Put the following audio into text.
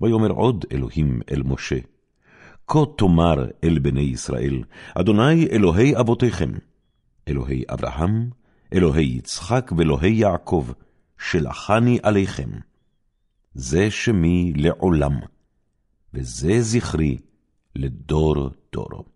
ויאמר עוד אלוהים אל משה, כה תאמר אל בני ישראל, אדוני אלוהי אבותיכם, אלוהי אברהם, אלוהי יצחק ואלוהי יעקב, שלחני עליכם. זה שמי לעולם, וזה זכרי לדור דורו.